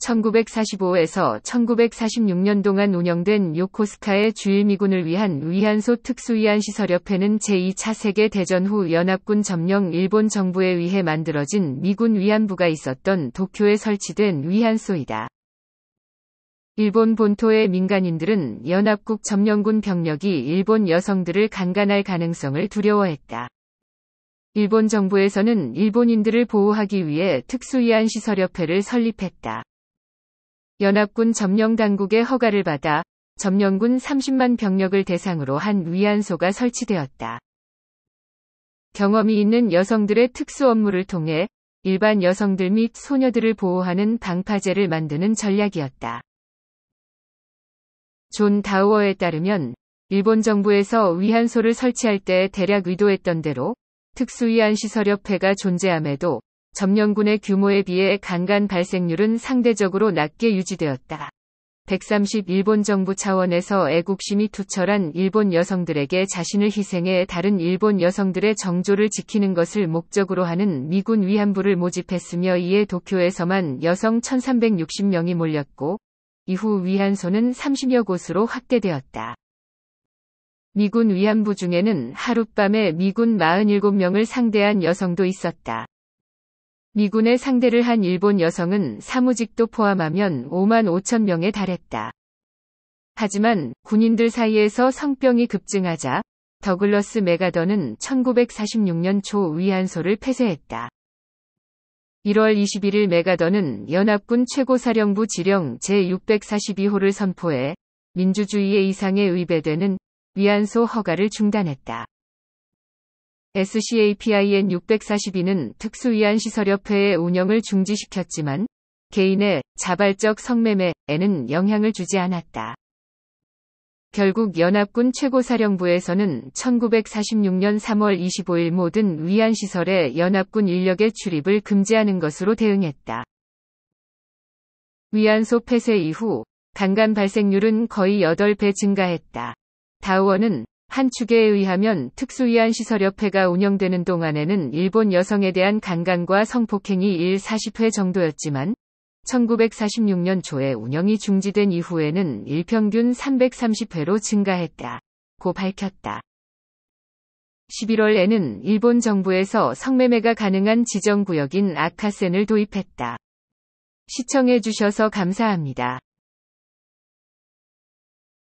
1945에서 1946년 동안 운영된 요코스카의 주일미군을 위한 위안소 특수위안시설협회는 제2차 세계대전 후 연합군 점령 일본 정부에 의해 만들어진 미군 위안부가 있었던 도쿄에 설치된 위안소이다. 일본 본토의 민간인들은 연합국 점령군 병력이 일본 여성들을 강간할 가능성을 두려워했다. 일본 정부에서는 일본인들을 보호하기 위해 특수위안시설협회를 설립했다. 연합군 점령 당국의 허가를 받아 점령군 30만 병력을 대상으로 한 위안소가 설치되었다. 경험이 있는 여성들의 특수 업무를 통해 일반 여성들 및 소녀들을 보호하는 방파제를 만드는 전략이었다. 존 다우어에 따르면 일본 정부에서 위안소를 설치할 때 대략 의도했던 대로 특수위안시설협회가 존재함에도 점령군의 규모에 비해 강간 발생률은 상대적으로 낮게 유지되었다. 130 일본 정부 차원에서 애국심이 투철한 일본 여성들에게 자신을 희생해 다른 일본 여성들의 정조를 지키는 것을 목적으로 하는 미군 위안부를 모집했으며 이에 도쿄에서만 여성 1360명이 몰렸고 이후 위안소는 30여 곳으로 확대되었다. 미군 위안부 중에는 하룻밤에 미군 47명을 상대한 여성도 있었다. 미군의 상대를 한 일본 여성은 사무직도 포함하면 5만 5천 명에 달했다. 하지만 군인들 사이에서 성병이 급증하자 더글러스 메가더는 1946년 초 위안소를 폐쇄했다. 1월 21일 메가더는 연합군 최고사령부 지령 제642호를 선포해 민주주의의 이상에 의배되는 위안소 허가를 중단했다. SCAPIN 642는 특수위안시설협회의 운영을 중지시켰지만 개인의 자발적 성매매에는 영향을 주지 않았다. 결국 연합군 최고사령부에서는 1946년 3월 25일 모든 위안시설에 연합군 인력의 출입을 금지하는 것으로 대응했다. 위안소 폐쇄 이후 강간 발생률은 거의 8배 증가했다. 다우원은 한 축에 의하면 특수위안시설협회가 운영되는 동안에는 일본 여성에 대한 강간과 성폭행이 1 40회 정도였지만 1946년 초에 운영이 중지된 이후에는 일평균 330회로 증가했다. 고 밝혔다. 11월에는 일본 정부에서 성매매가 가능한 지정구역인 아카센을 도입했다. 시청해주셔서 감사합니다.